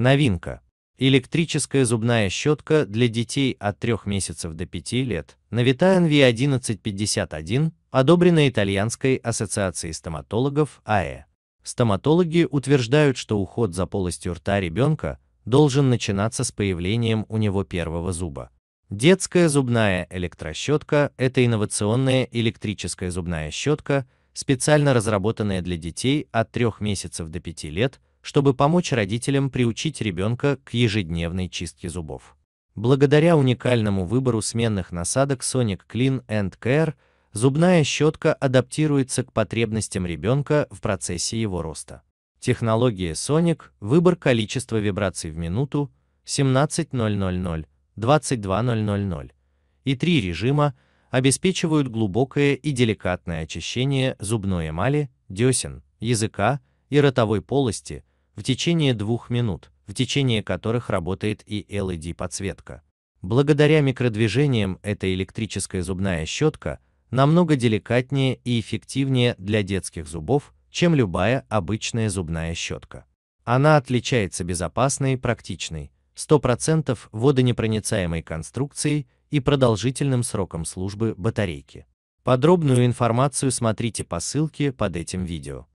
Новинка. Электрическая зубная щетка для детей от 3 месяцев до 5 лет, Navitaen V1151, одобрена Итальянской ассоциацией стоматологов АЭ. Стоматологи утверждают, что уход за полостью рта ребенка должен начинаться с появлением у него первого зуба. Детская зубная электрощетка – это инновационная электрическая зубная щетка, специально разработанная для детей от 3 месяцев до 5 лет, чтобы помочь родителям приучить ребенка к ежедневной чистке зубов. Благодаря уникальному выбору сменных насадок Sonic Clean and Care зубная щетка адаптируется к потребностям ребенка в процессе его роста. Технология Sonic, выбор количества вибраций в минуту 17.000, 22.000 и три режима обеспечивают глубокое и деликатное очищение зубной эмали, десен, языка и ротовой полости – в течение двух минут, в течение которых работает и LED-подсветка. Благодаря микродвижениям эта электрическая зубная щетка намного деликатнее и эффективнее для детских зубов, чем любая обычная зубная щетка. Она отличается безопасной и практичной, 100% водонепроницаемой конструкцией и продолжительным сроком службы батарейки. Подробную информацию смотрите по ссылке под этим видео.